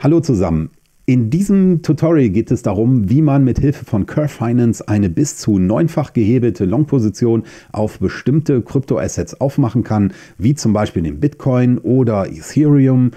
Hallo zusammen. In diesem Tutorial geht es darum, wie man mit Hilfe von Curve Finance eine bis zu neunfach gehebelte Long-Position auf bestimmte Kryptoassets aufmachen kann, wie zum Beispiel den Bitcoin oder Ethereum.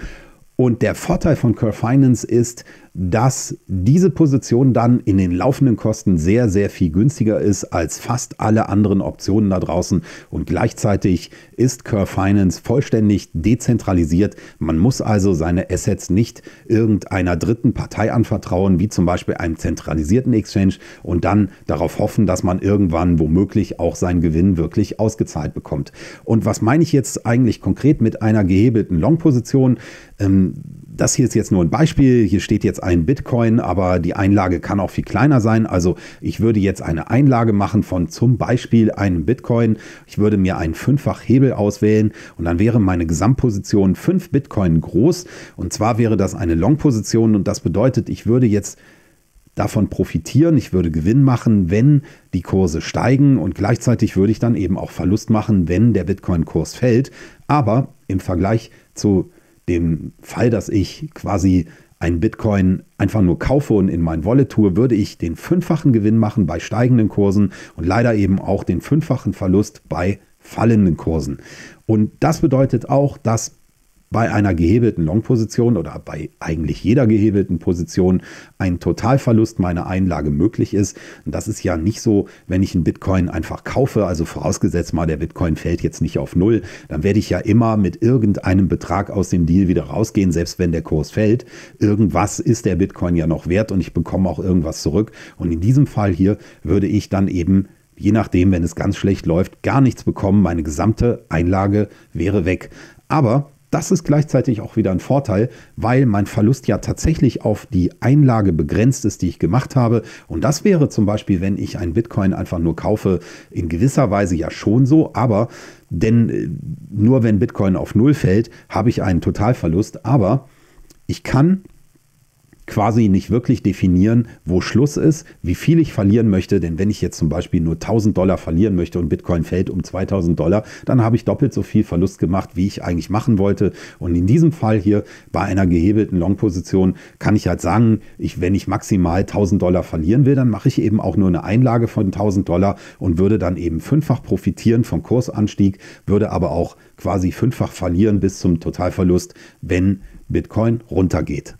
Und der Vorteil von Curve Finance ist, dass diese Position dann in den laufenden Kosten sehr, sehr viel günstiger ist als fast alle anderen Optionen da draußen. Und gleichzeitig ist Curve Finance vollständig dezentralisiert. Man muss also seine Assets nicht irgendeiner dritten Partei anvertrauen, wie zum Beispiel einem zentralisierten Exchange, und dann darauf hoffen, dass man irgendwann womöglich auch seinen Gewinn wirklich ausgezahlt bekommt. Und was meine ich jetzt eigentlich konkret mit einer gehebelten Long-Position? Ähm, das hier ist jetzt nur ein Beispiel. Hier steht jetzt ein Bitcoin, aber die Einlage kann auch viel kleiner sein. Also ich würde jetzt eine Einlage machen von zum Beispiel einem Bitcoin. Ich würde mir einen fünffach Hebel auswählen und dann wäre meine Gesamtposition fünf Bitcoin groß. Und zwar wäre das eine Long-Position und das bedeutet, ich würde jetzt davon profitieren, ich würde Gewinn machen, wenn die Kurse steigen und gleichzeitig würde ich dann eben auch Verlust machen, wenn der Bitcoin-Kurs fällt. Aber im Vergleich zu dem Fall, dass ich quasi einen Bitcoin einfach nur kaufe und in mein Wallet tue, würde ich den fünffachen Gewinn machen bei steigenden Kursen und leider eben auch den fünffachen Verlust bei fallenden Kursen. Und das bedeutet auch, dass bei einer gehebelten Long-Position oder bei eigentlich jeder gehebelten Position ein Totalverlust meiner Einlage möglich ist. Und das ist ja nicht so, wenn ich einen Bitcoin einfach kaufe, also vorausgesetzt mal, der Bitcoin fällt jetzt nicht auf Null, dann werde ich ja immer mit irgendeinem Betrag aus dem Deal wieder rausgehen, selbst wenn der Kurs fällt. Irgendwas ist der Bitcoin ja noch wert und ich bekomme auch irgendwas zurück. Und in diesem Fall hier würde ich dann eben je nachdem, wenn es ganz schlecht läuft, gar nichts bekommen. Meine gesamte Einlage wäre weg. Aber das ist gleichzeitig auch wieder ein Vorteil, weil mein Verlust ja tatsächlich auf die Einlage begrenzt ist, die ich gemacht habe. Und das wäre zum Beispiel, wenn ich einen Bitcoin einfach nur kaufe, in gewisser Weise ja schon so, aber denn äh, nur wenn Bitcoin auf Null fällt, habe ich einen Totalverlust. Aber ich kann quasi nicht wirklich definieren, wo Schluss ist, wie viel ich verlieren möchte. Denn wenn ich jetzt zum Beispiel nur 1000 Dollar verlieren möchte und Bitcoin fällt um 2000 Dollar, dann habe ich doppelt so viel Verlust gemacht, wie ich eigentlich machen wollte. Und in diesem Fall hier bei einer gehebelten Long-Position kann ich halt sagen, ich, wenn ich maximal 1000 Dollar verlieren will, dann mache ich eben auch nur eine Einlage von 1000 Dollar und würde dann eben fünffach profitieren vom Kursanstieg, würde aber auch quasi fünffach verlieren bis zum Totalverlust, wenn Bitcoin runtergeht.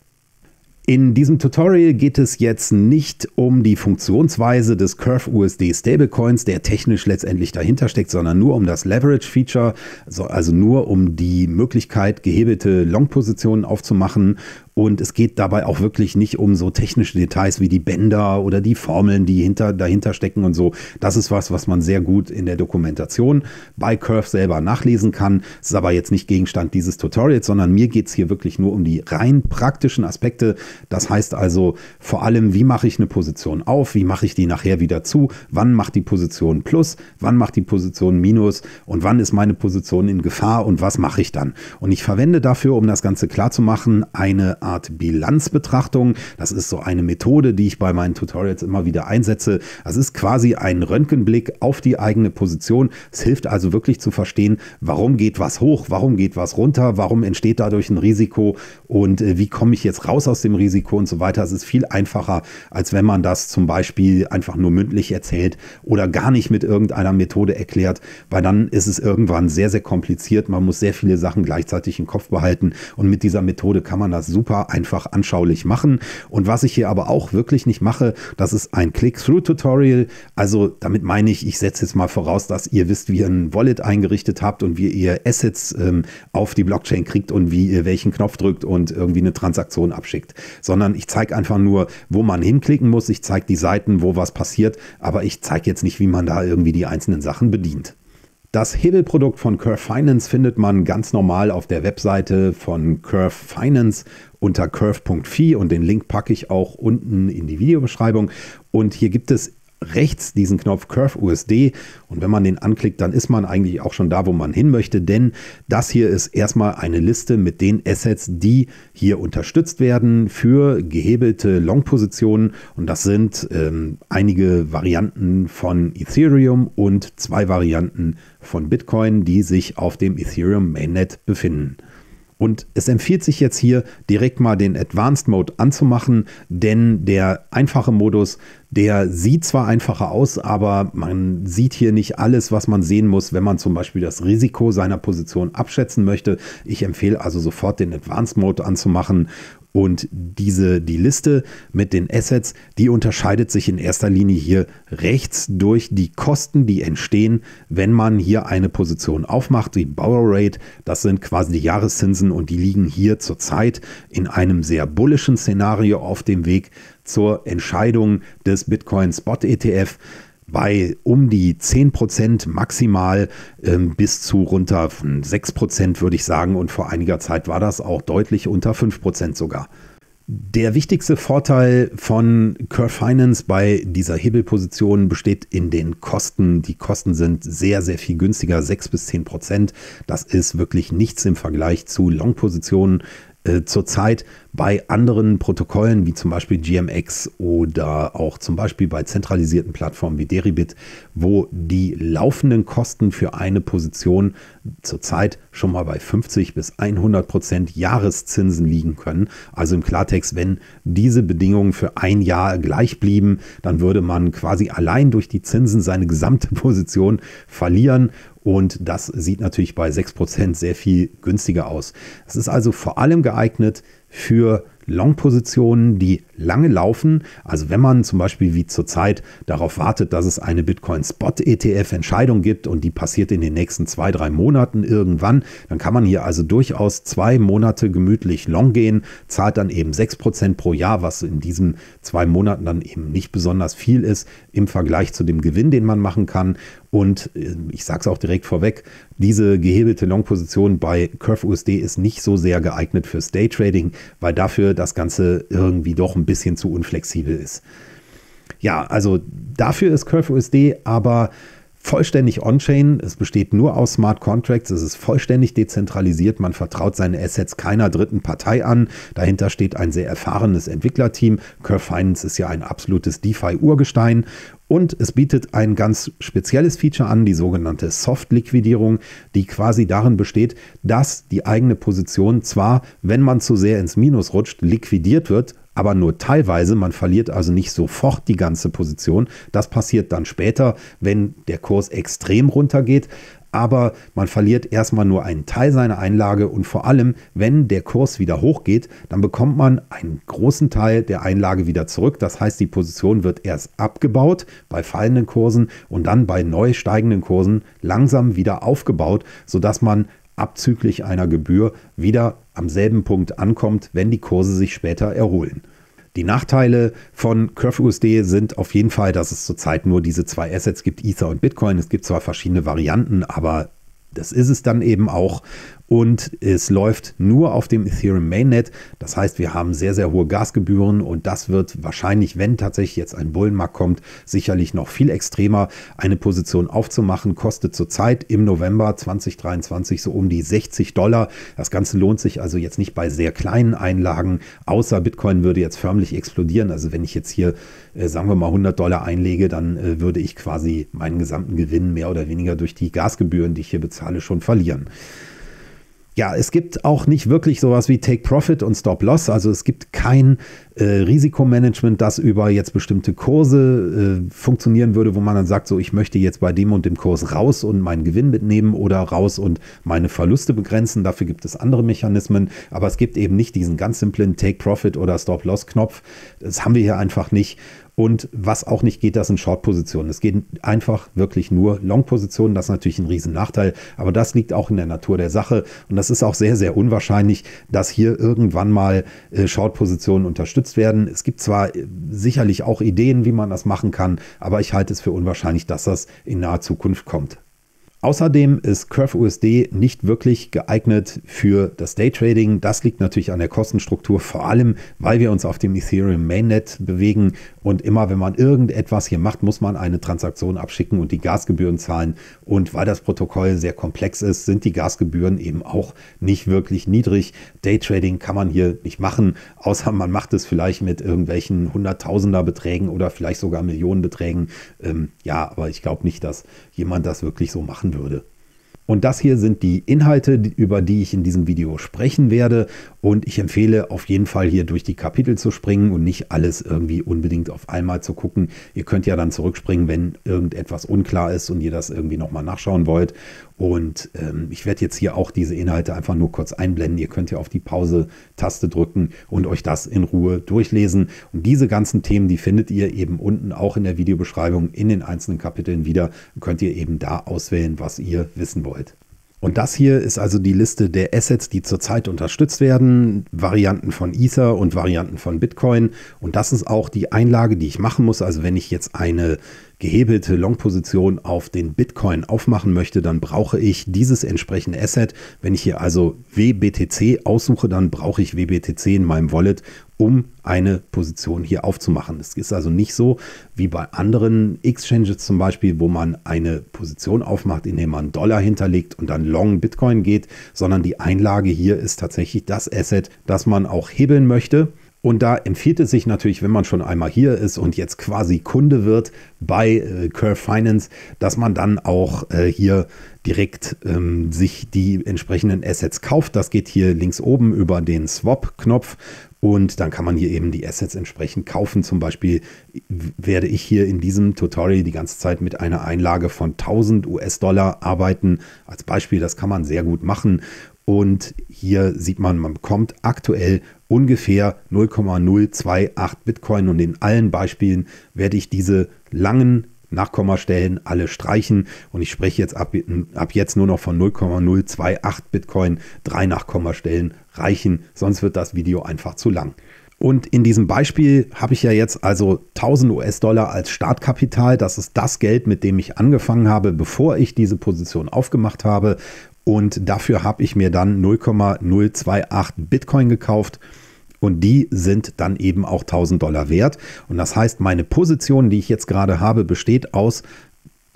In diesem Tutorial geht es jetzt nicht um die Funktionsweise des Curve USD Stablecoins, der technisch letztendlich dahinter steckt, sondern nur um das Leverage Feature, also nur um die Möglichkeit, gehebelte Long-Positionen aufzumachen und es geht dabei auch wirklich nicht um so technische Details wie die Bänder oder die Formeln, die hinter, dahinter stecken und so. Das ist was, was man sehr gut in der Dokumentation bei Curve selber nachlesen kann. Es ist aber jetzt nicht Gegenstand dieses Tutorials, sondern mir geht es hier wirklich nur um die rein praktischen Aspekte das heißt also vor allem, wie mache ich eine Position auf, wie mache ich die nachher wieder zu, wann macht die Position Plus, wann macht die Position Minus und wann ist meine Position in Gefahr und was mache ich dann. Und ich verwende dafür, um das Ganze klar zu machen, eine Art Bilanzbetrachtung. Das ist so eine Methode, die ich bei meinen Tutorials immer wieder einsetze. Das ist quasi ein Röntgenblick auf die eigene Position. Es hilft also wirklich zu verstehen, warum geht was hoch, warum geht was runter, warum entsteht dadurch ein Risiko und äh, wie komme ich jetzt raus aus dem Risiko. Risiko und so weiter. Es ist viel einfacher, als wenn man das zum Beispiel einfach nur mündlich erzählt oder gar nicht mit irgendeiner Methode erklärt, weil dann ist es irgendwann sehr, sehr kompliziert. Man muss sehr viele Sachen gleichzeitig im Kopf behalten und mit dieser Methode kann man das super einfach anschaulich machen. Und was ich hier aber auch wirklich nicht mache, das ist ein Click-Through-Tutorial. Also damit meine ich, ich setze jetzt mal voraus, dass ihr wisst, wie ihr ein Wallet eingerichtet habt und wie ihr Assets ähm, auf die Blockchain kriegt und wie ihr welchen Knopf drückt und irgendwie eine Transaktion abschickt sondern ich zeige einfach nur, wo man hinklicken muss. Ich zeige die Seiten, wo was passiert, aber ich zeige jetzt nicht, wie man da irgendwie die einzelnen Sachen bedient. Das Hebelprodukt von Curve Finance findet man ganz normal auf der Webseite von Curve Finance unter curve.fi und den Link packe ich auch unten in die Videobeschreibung. Und hier gibt es rechts diesen Knopf Curve USD und wenn man den anklickt, dann ist man eigentlich auch schon da, wo man hin möchte, denn das hier ist erstmal eine Liste mit den Assets, die hier unterstützt werden für gehebelte Long-Positionen und das sind ähm, einige Varianten von Ethereum und zwei Varianten von Bitcoin, die sich auf dem Ethereum Mainnet befinden. Und es empfiehlt sich jetzt hier direkt mal den Advanced Mode anzumachen, denn der einfache Modus, der sieht zwar einfacher aus, aber man sieht hier nicht alles, was man sehen muss, wenn man zum Beispiel das Risiko seiner Position abschätzen möchte. Ich empfehle also sofort den Advanced Mode anzumachen und diese, die Liste mit den Assets, die unterscheidet sich in erster Linie hier rechts durch die Kosten, die entstehen, wenn man hier eine Position aufmacht. Die Borrow Rate, das sind quasi die Jahreszinsen und die liegen hier zurzeit in einem sehr bullischen Szenario auf dem Weg zur Entscheidung des Bitcoin Spot ETF bei um die 10% maximal ähm, bis zu runter von 6% würde ich sagen. Und vor einiger Zeit war das auch deutlich unter 5% sogar. Der wichtigste Vorteil von Curve Finance bei dieser Hebelposition besteht in den Kosten. Die Kosten sind sehr, sehr viel günstiger, 6 bis 10 Prozent. Das ist wirklich nichts im Vergleich zu Long-Positionen. Äh, zurzeit bei anderen Protokollen wie zum Beispiel GMX oder auch zum Beispiel bei zentralisierten Plattformen wie Deribit, wo die laufenden Kosten für eine Position zurzeit schon mal bei 50 bis 100 Prozent Jahreszinsen liegen können. Also im Klartext, wenn diese Bedingungen für ein Jahr gleich blieben, dann würde man quasi allein durch die Zinsen seine gesamte Position verlieren und das sieht natürlich bei 6% sehr viel günstiger aus. Es ist also vor allem geeignet für Long-Positionen, die lange laufen. Also wenn man zum Beispiel wie zurzeit darauf wartet, dass es eine Bitcoin-Spot-ETF-Entscheidung gibt und die passiert in den nächsten zwei, drei Monaten irgendwann, dann kann man hier also durchaus zwei Monate gemütlich long gehen, zahlt dann eben 6% pro Jahr, was in diesen zwei Monaten dann eben nicht besonders viel ist im Vergleich zu dem Gewinn, den man machen kann. Und äh, ich sage es auch direkt vorweg, diese gehebelte Long-Position bei Curve USD ist nicht so sehr geeignet fürs Daytrading, weil dafür das Ganze irgendwie doch ein bisschen zu unflexibel ist. Ja, also dafür ist Curve USD aber vollständig on-chain. Es besteht nur aus Smart Contracts. Es ist vollständig dezentralisiert. Man vertraut seine Assets keiner dritten Partei an. Dahinter steht ein sehr erfahrenes Entwicklerteam. Curve Finance ist ja ein absolutes DeFi-Urgestein und es bietet ein ganz spezielles Feature an, die sogenannte Soft-Liquidierung, die quasi darin besteht, dass die eigene Position zwar, wenn man zu sehr ins Minus rutscht, liquidiert wird, aber nur teilweise. Man verliert also nicht sofort die ganze Position. Das passiert dann später, wenn der Kurs extrem runtergeht aber man verliert erstmal nur einen Teil seiner Einlage und vor allem, wenn der Kurs wieder hochgeht, dann bekommt man einen großen Teil der Einlage wieder zurück. Das heißt, die Position wird erst abgebaut bei fallenden Kursen und dann bei neu steigenden Kursen langsam wieder aufgebaut, sodass man abzüglich einer Gebühr wieder am selben Punkt ankommt, wenn die Kurse sich später erholen. Die Nachteile von CurveUSD sind auf jeden Fall, dass es zurzeit nur diese zwei Assets gibt, Ether und Bitcoin. Es gibt zwar verschiedene Varianten, aber das ist es dann eben auch und es läuft nur auf dem Ethereum Mainnet. Das heißt, wir haben sehr, sehr hohe Gasgebühren und das wird wahrscheinlich, wenn tatsächlich jetzt ein Bullenmarkt kommt, sicherlich noch viel extremer. Eine Position aufzumachen kostet zurzeit im November 2023 so um die 60 Dollar. Das Ganze lohnt sich also jetzt nicht bei sehr kleinen Einlagen, außer Bitcoin würde jetzt förmlich explodieren. Also wenn ich jetzt hier, äh, sagen wir mal, 100 Dollar einlege, dann äh, würde ich quasi meinen gesamten Gewinn mehr oder weniger durch die Gasgebühren, die ich hier bezahle, schon verlieren ja, es gibt auch nicht wirklich sowas wie Take Profit und Stop Loss. Also es gibt kein äh, Risikomanagement, das über jetzt bestimmte Kurse äh, funktionieren würde, wo man dann sagt, so ich möchte jetzt bei dem und dem Kurs raus und meinen Gewinn mitnehmen oder raus und meine Verluste begrenzen. Dafür gibt es andere Mechanismen. Aber es gibt eben nicht diesen ganz simplen Take Profit oder Stop Loss Knopf. Das haben wir hier einfach nicht. Und was auch nicht geht, das sind Short-Positionen. Es geht einfach wirklich nur Long-Positionen. Das ist natürlich ein Riesennachteil, aber das liegt auch in der Natur der Sache. Und das ist auch sehr, sehr unwahrscheinlich, dass hier irgendwann mal äh, Short-Positionen unterstützt werden. Es gibt zwar äh, sicherlich auch Ideen, wie man das machen kann, aber ich halte es für unwahrscheinlich, dass das in naher Zukunft kommt. Außerdem ist CurveUSD nicht wirklich geeignet für das Daytrading. Das liegt natürlich an der Kostenstruktur, vor allem weil wir uns auf dem Ethereum Mainnet bewegen und immer wenn man irgendetwas hier macht, muss man eine Transaktion abschicken und die Gasgebühren zahlen. Und weil das Protokoll sehr komplex ist, sind die Gasgebühren eben auch nicht wirklich niedrig. Daytrading kann man hier nicht machen, außer man macht es vielleicht mit irgendwelchen Hunderttausender Beträgen oder vielleicht sogar Millionenbeträgen. Ähm, ja, aber ich glaube nicht, dass jemand das wirklich so machen würde. Und das hier sind die Inhalte, über die ich in diesem Video sprechen werde. Und ich empfehle auf jeden Fall hier durch die Kapitel zu springen und nicht alles irgendwie unbedingt auf einmal zu gucken. Ihr könnt ja dann zurückspringen, wenn irgendetwas unklar ist und ihr das irgendwie nochmal nachschauen wollt. Und ähm, ich werde jetzt hier auch diese Inhalte einfach nur kurz einblenden. Ihr könnt ja auf die Pause-Taste drücken und euch das in Ruhe durchlesen. Und diese ganzen Themen, die findet ihr eben unten auch in der Videobeschreibung in den einzelnen Kapiteln wieder. Könnt ihr eben da auswählen, was ihr wissen wollt. Und das hier ist also die Liste der Assets, die zurzeit unterstützt werden, Varianten von Ether und Varianten von Bitcoin. Und das ist auch die Einlage, die ich machen muss. Also wenn ich jetzt eine gehebelte Long-Position auf den Bitcoin aufmachen möchte, dann brauche ich dieses entsprechende Asset. Wenn ich hier also WBTC aussuche, dann brauche ich WBTC in meinem Wallet um eine Position hier aufzumachen. Es ist also nicht so wie bei anderen Exchanges zum Beispiel, wo man eine Position aufmacht, indem man Dollar hinterlegt und dann Long Bitcoin geht, sondern die Einlage hier ist tatsächlich das Asset, das man auch hebeln möchte. Und da empfiehlt es sich natürlich, wenn man schon einmal hier ist und jetzt quasi Kunde wird bei äh, Curve Finance, dass man dann auch äh, hier direkt ähm, sich die entsprechenden Assets kauft. Das geht hier links oben über den Swap-Knopf und dann kann man hier eben die Assets entsprechend kaufen. Zum Beispiel werde ich hier in diesem Tutorial die ganze Zeit mit einer Einlage von 1000 US-Dollar arbeiten. Als Beispiel, das kann man sehr gut machen. Und hier sieht man, man bekommt aktuell ungefähr 0,028 Bitcoin. Und in allen Beispielen werde ich diese langen Nachkommastellen alle streichen. Und ich spreche jetzt ab, ab jetzt nur noch von 0,028 Bitcoin. Drei Nachkommastellen reichen, sonst wird das Video einfach zu lang. Und in diesem Beispiel habe ich ja jetzt also 1000 US-Dollar als Startkapital. Das ist das Geld, mit dem ich angefangen habe, bevor ich diese Position aufgemacht habe. Und dafür habe ich mir dann 0,028 Bitcoin gekauft. Und die sind dann eben auch 1000 Dollar wert. Und das heißt, meine Position, die ich jetzt gerade habe, besteht aus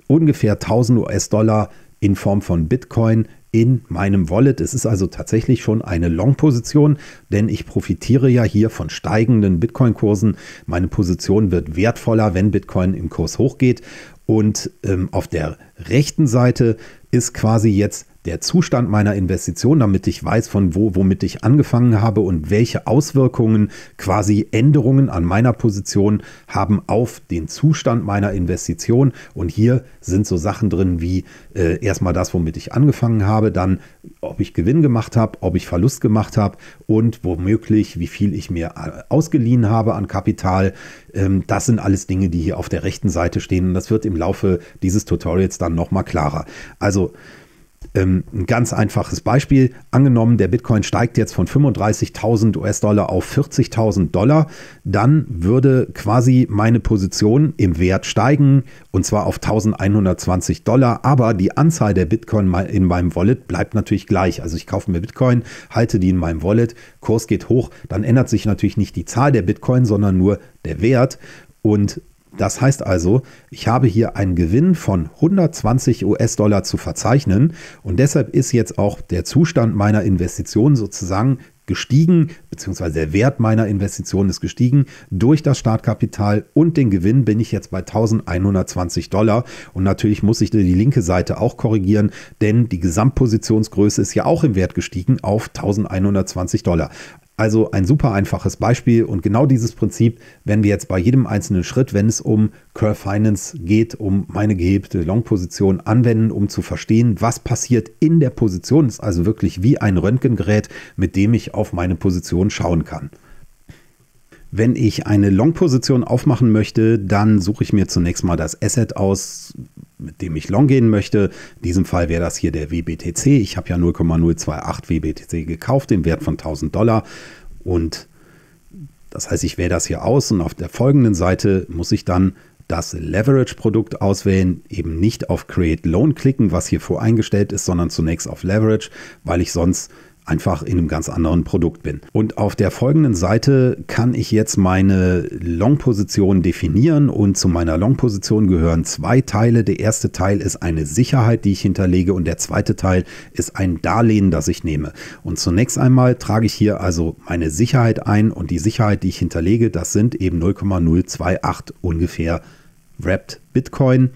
ungefähr 1000 US-Dollar in Form von Bitcoin in meinem Wallet. Es ist also tatsächlich schon eine Long-Position, denn ich profitiere ja hier von steigenden Bitcoin-Kursen. Meine Position wird wertvoller, wenn Bitcoin im Kurs hochgeht. Und ähm, auf der rechten Seite ist quasi jetzt der Zustand meiner Investition, damit ich weiß, von wo, womit ich angefangen habe und welche Auswirkungen quasi Änderungen an meiner Position haben auf den Zustand meiner Investition. Und hier sind so Sachen drin wie äh, erstmal das, womit ich angefangen habe, dann ob ich Gewinn gemacht habe, ob ich Verlust gemacht habe und womöglich, wie viel ich mir äh, ausgeliehen habe an Kapital. Ähm, das sind alles Dinge, die hier auf der rechten Seite stehen. Und das wird im Laufe dieses Tutorials dann nochmal klarer. Also also, ähm, ein ganz einfaches Beispiel. Angenommen, der Bitcoin steigt jetzt von 35.000 US-Dollar auf 40.000 Dollar, dann würde quasi meine Position im Wert steigen und zwar auf 1.120 Dollar, aber die Anzahl der Bitcoin in meinem Wallet bleibt natürlich gleich. Also ich kaufe mir Bitcoin, halte die in meinem Wallet, Kurs geht hoch, dann ändert sich natürlich nicht die Zahl der Bitcoin, sondern nur der Wert und das heißt also, ich habe hier einen Gewinn von 120 US-Dollar zu verzeichnen und deshalb ist jetzt auch der Zustand meiner Investition sozusagen gestiegen, beziehungsweise der Wert meiner Investition ist gestiegen. Durch das Startkapital und den Gewinn bin ich jetzt bei 1120 Dollar. Und natürlich muss ich die linke Seite auch korrigieren, denn die Gesamtpositionsgröße ist ja auch im Wert gestiegen auf 1120 Dollar. Also ein super einfaches Beispiel und genau dieses Prinzip werden wir jetzt bei jedem einzelnen Schritt, wenn es um Curve Finance geht, um meine gehebte Long-Position anwenden, um zu verstehen, was passiert in der Position. Das ist also wirklich wie ein Röntgengerät, mit dem ich auf meine Position schauen kann. Wenn ich eine Long-Position aufmachen möchte, dann suche ich mir zunächst mal das Asset aus, mit dem ich long gehen möchte. In diesem Fall wäre das hier der WBTC. Ich habe ja 0,028 WBTC gekauft, im Wert von 1000 Dollar. Und das heißt, ich wähle das hier aus und auf der folgenden Seite muss ich dann das Leverage-Produkt auswählen, eben nicht auf Create Loan klicken, was hier voreingestellt ist, sondern zunächst auf Leverage, weil ich sonst einfach in einem ganz anderen Produkt bin. Und auf der folgenden Seite kann ich jetzt meine Long-Position definieren und zu meiner Long-Position gehören zwei Teile. Der erste Teil ist eine Sicherheit, die ich hinterlege und der zweite Teil ist ein Darlehen, das ich nehme. Und zunächst einmal trage ich hier also meine Sicherheit ein und die Sicherheit, die ich hinterlege, das sind eben 0,028 ungefähr Wrapped Bitcoin.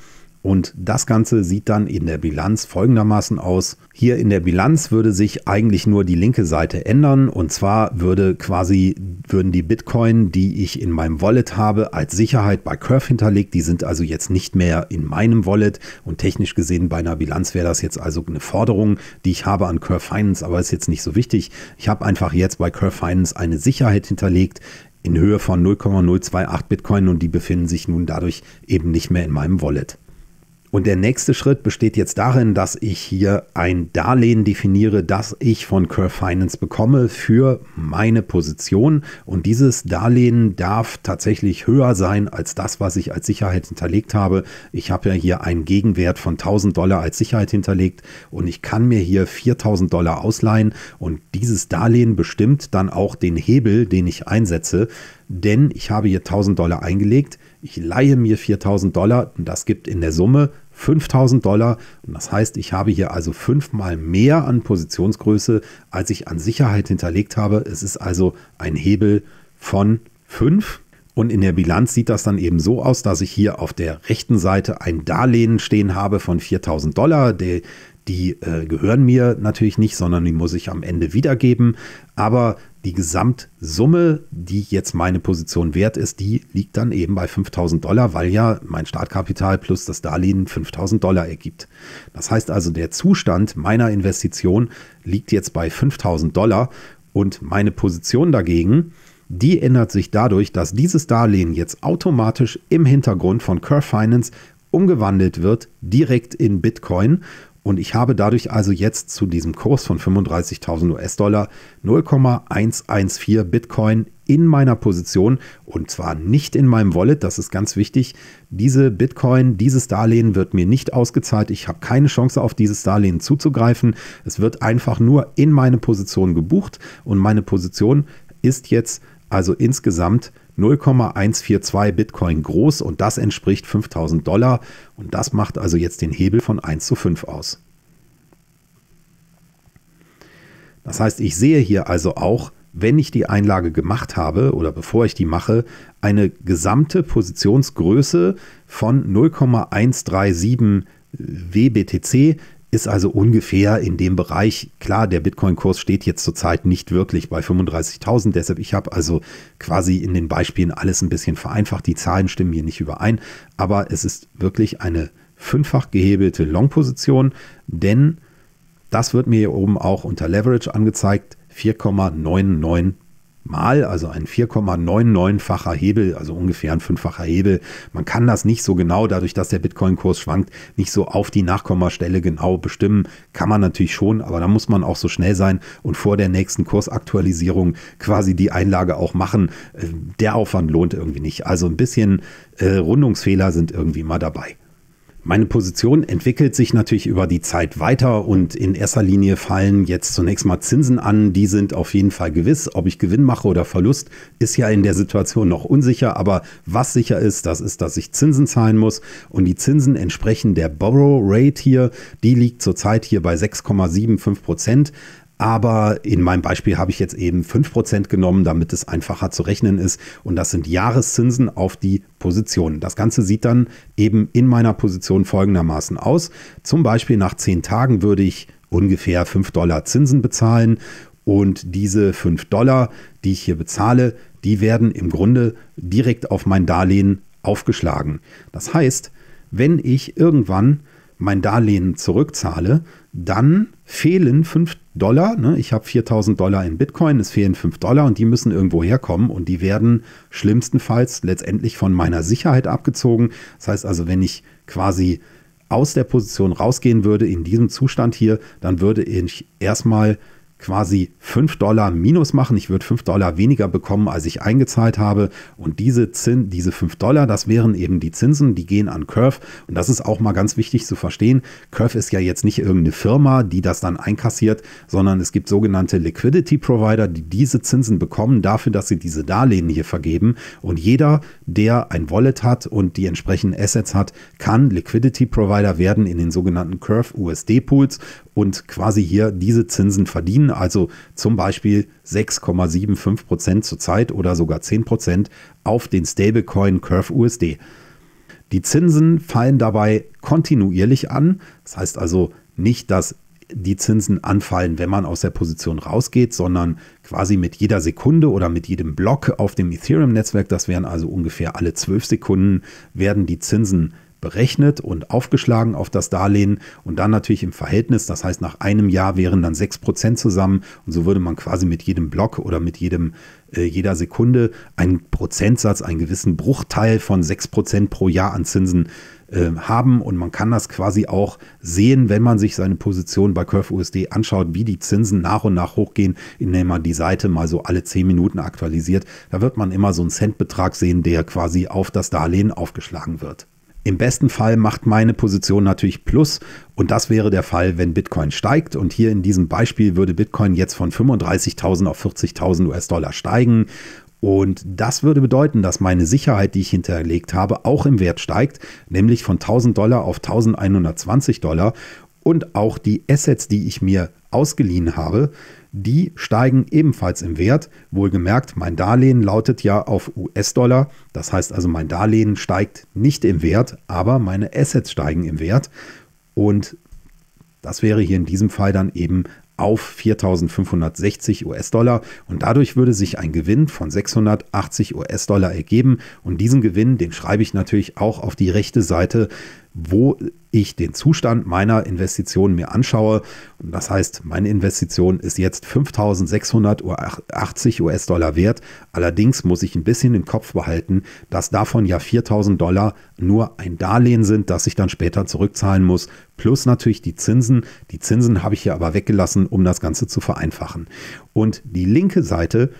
Und das Ganze sieht dann in der Bilanz folgendermaßen aus. Hier in der Bilanz würde sich eigentlich nur die linke Seite ändern. Und zwar würde quasi, würden die Bitcoin, die ich in meinem Wallet habe, als Sicherheit bei Curve hinterlegt. Die sind also jetzt nicht mehr in meinem Wallet. Und technisch gesehen bei einer Bilanz wäre das jetzt also eine Forderung, die ich habe an Curve Finance. Aber ist jetzt nicht so wichtig. Ich habe einfach jetzt bei Curve Finance eine Sicherheit hinterlegt in Höhe von 0,028 Bitcoin und die befinden sich nun dadurch eben nicht mehr in meinem Wallet. Und der nächste Schritt besteht jetzt darin, dass ich hier ein Darlehen definiere, das ich von Curve Finance bekomme für meine Position. Und dieses Darlehen darf tatsächlich höher sein als das, was ich als Sicherheit hinterlegt habe. Ich habe ja hier einen Gegenwert von 1000 Dollar als Sicherheit hinterlegt und ich kann mir hier 4000 Dollar ausleihen. Und dieses Darlehen bestimmt dann auch den Hebel, den ich einsetze. Denn ich habe hier 1000 Dollar eingelegt ich leihe mir 4000 Dollar und das gibt in der Summe 5000 Dollar. Und das heißt, ich habe hier also fünfmal mehr an Positionsgröße, als ich an Sicherheit hinterlegt habe. Es ist also ein Hebel von 5. Und in der Bilanz sieht das dann eben so aus, dass ich hier auf der rechten Seite ein Darlehen stehen habe von 4000 Dollar. Die, die äh, gehören mir natürlich nicht, sondern die muss ich am Ende wiedergeben. Aber die Gesamtsumme, die jetzt meine Position wert ist, die liegt dann eben bei 5000 Dollar, weil ja mein Startkapital plus das Darlehen 5000 Dollar ergibt. Das heißt also, der Zustand meiner Investition liegt jetzt bei 5000 Dollar und meine Position dagegen, die ändert sich dadurch, dass dieses Darlehen jetzt automatisch im Hintergrund von Curve Finance umgewandelt wird, direkt in Bitcoin und ich habe dadurch also jetzt zu diesem Kurs von 35.000 US-Dollar 0,114 Bitcoin in meiner Position und zwar nicht in meinem Wallet. Das ist ganz wichtig. Diese Bitcoin, dieses Darlehen wird mir nicht ausgezahlt. Ich habe keine Chance auf dieses Darlehen zuzugreifen. Es wird einfach nur in meine Position gebucht und meine Position ist jetzt also insgesamt 0,142 Bitcoin groß und das entspricht 5000 Dollar und das macht also jetzt den Hebel von 1 zu 5 aus. Das heißt, ich sehe hier also auch, wenn ich die Einlage gemacht habe oder bevor ich die mache, eine gesamte Positionsgröße von 0,137 WBTC ist also ungefähr in dem Bereich. Klar, der Bitcoin-Kurs steht jetzt zurzeit nicht wirklich bei 35.000. Deshalb, ich habe also quasi in den Beispielen alles ein bisschen vereinfacht. Die Zahlen stimmen hier nicht überein. Aber es ist wirklich eine fünffach gehebelte Long-Position, denn das wird mir hier oben auch unter Leverage angezeigt. 4,99 mal, also ein 4,99-facher Hebel, also ungefähr ein fünffacher Hebel. Man kann das nicht so genau, dadurch, dass der Bitcoin-Kurs schwankt, nicht so auf die Nachkommastelle genau bestimmen. Kann man natürlich schon, aber da muss man auch so schnell sein und vor der nächsten Kursaktualisierung quasi die Einlage auch machen. Äh, der Aufwand lohnt irgendwie nicht. Also ein bisschen äh, Rundungsfehler sind irgendwie mal dabei. Meine Position entwickelt sich natürlich über die Zeit weiter und in erster Linie fallen jetzt zunächst mal Zinsen an. Die sind auf jeden Fall gewiss. Ob ich Gewinn mache oder Verlust, ist ja in der Situation noch unsicher. Aber was sicher ist, das ist, dass ich Zinsen zahlen muss. Und die Zinsen entsprechen der Borrow Rate hier. Die liegt zurzeit hier bei 6,75 Prozent. Aber in meinem Beispiel habe ich jetzt eben 5% genommen, damit es einfacher zu rechnen ist. Und das sind Jahreszinsen auf die Position. Das Ganze sieht dann eben in meiner Position folgendermaßen aus. Zum Beispiel nach 10 Tagen würde ich ungefähr 5 Dollar Zinsen bezahlen. Und diese 5 Dollar, die ich hier bezahle, die werden im Grunde direkt auf mein Darlehen aufgeschlagen. Das heißt, wenn ich irgendwann mein Darlehen zurückzahle, dann fehlen 5 Dollar. Dollar. Ne? Ich habe 4000 Dollar in Bitcoin, es fehlen 5 Dollar und die müssen irgendwo herkommen und die werden schlimmstenfalls letztendlich von meiner Sicherheit abgezogen. Das heißt also, wenn ich quasi aus der Position rausgehen würde in diesem Zustand hier, dann würde ich erstmal quasi 5 Dollar minus machen. Ich würde 5 Dollar weniger bekommen, als ich eingezahlt habe. Und diese, Zin diese 5 Dollar, das wären eben die Zinsen, die gehen an Curve. Und das ist auch mal ganz wichtig zu verstehen. Curve ist ja jetzt nicht irgendeine Firma, die das dann einkassiert, sondern es gibt sogenannte Liquidity Provider, die diese Zinsen bekommen dafür, dass sie diese Darlehen hier vergeben. Und jeder, der ein Wallet hat und die entsprechenden Assets hat, kann Liquidity Provider werden in den sogenannten Curve USD Pools und quasi hier diese Zinsen verdienen also zum Beispiel 6,75% Prozent zurzeit oder sogar 10% Prozent auf den Stablecoin Curve USD. Die Zinsen fallen dabei kontinuierlich an, das heißt also nicht, dass die Zinsen anfallen, wenn man aus der Position rausgeht, sondern quasi mit jeder Sekunde oder mit jedem Block auf dem Ethereum-Netzwerk, das wären also ungefähr alle 12 Sekunden, werden die Zinsen anfallen berechnet und aufgeschlagen auf das Darlehen und dann natürlich im Verhältnis. Das heißt, nach einem Jahr wären dann 6% zusammen und so würde man quasi mit jedem Block oder mit jedem, äh, jeder Sekunde einen Prozentsatz, einen gewissen Bruchteil von 6% pro Jahr an Zinsen äh, haben und man kann das quasi auch sehen, wenn man sich seine Position bei CurveUSD anschaut, wie die Zinsen nach und nach hochgehen, indem man die Seite mal so alle 10 Minuten aktualisiert. Da wird man immer so einen Centbetrag sehen, der quasi auf das Darlehen aufgeschlagen wird. Im besten Fall macht meine Position natürlich Plus und das wäre der Fall, wenn Bitcoin steigt. Und hier in diesem Beispiel würde Bitcoin jetzt von 35.000 auf 40.000 US-Dollar steigen. Und das würde bedeuten, dass meine Sicherheit, die ich hinterlegt habe, auch im Wert steigt, nämlich von 1000 Dollar auf 1120 Dollar. Und auch die Assets, die ich mir ausgeliehen habe, die steigen ebenfalls im Wert. Wohlgemerkt, mein Darlehen lautet ja auf US-Dollar. Das heißt also, mein Darlehen steigt nicht im Wert, aber meine Assets steigen im Wert. Und das wäre hier in diesem Fall dann eben auf 4.560 US-Dollar und dadurch würde sich ein Gewinn von 680 US-Dollar ergeben und diesen Gewinn, den schreibe ich natürlich auch auf die rechte Seite wo ich den Zustand meiner Investition mir anschaue. Und das heißt, meine Investition ist jetzt 5.680 US-Dollar wert. Allerdings muss ich ein bisschen im Kopf behalten, dass davon ja 4.000 Dollar nur ein Darlehen sind, das ich dann später zurückzahlen muss. Plus natürlich die Zinsen. Die Zinsen habe ich hier aber weggelassen, um das Ganze zu vereinfachen. Und die linke Seite,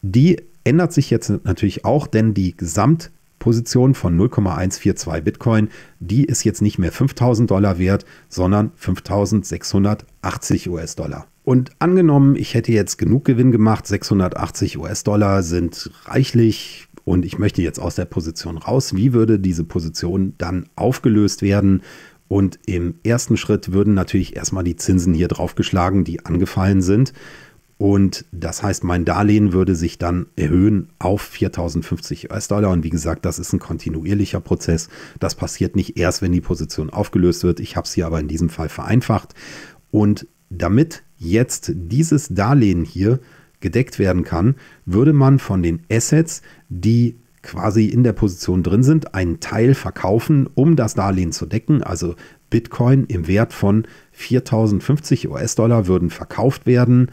die ändert sich jetzt natürlich auch, denn die Gesamt- Position von 0,142 Bitcoin, die ist jetzt nicht mehr 5000 Dollar wert, sondern 5680 US-Dollar. Und angenommen, ich hätte jetzt genug Gewinn gemacht, 680 US-Dollar sind reichlich und ich möchte jetzt aus der Position raus. Wie würde diese Position dann aufgelöst werden? Und im ersten Schritt würden natürlich erstmal die Zinsen hier draufgeschlagen, die angefallen sind. Und das heißt, mein Darlehen würde sich dann erhöhen auf 4050 US-Dollar. Und wie gesagt, das ist ein kontinuierlicher Prozess. Das passiert nicht erst, wenn die Position aufgelöst wird. Ich habe es hier aber in diesem Fall vereinfacht. Und damit jetzt dieses Darlehen hier gedeckt werden kann, würde man von den Assets, die quasi in der Position drin sind, einen Teil verkaufen, um das Darlehen zu decken. Also Bitcoin im Wert von 4050 US-Dollar würden verkauft werden.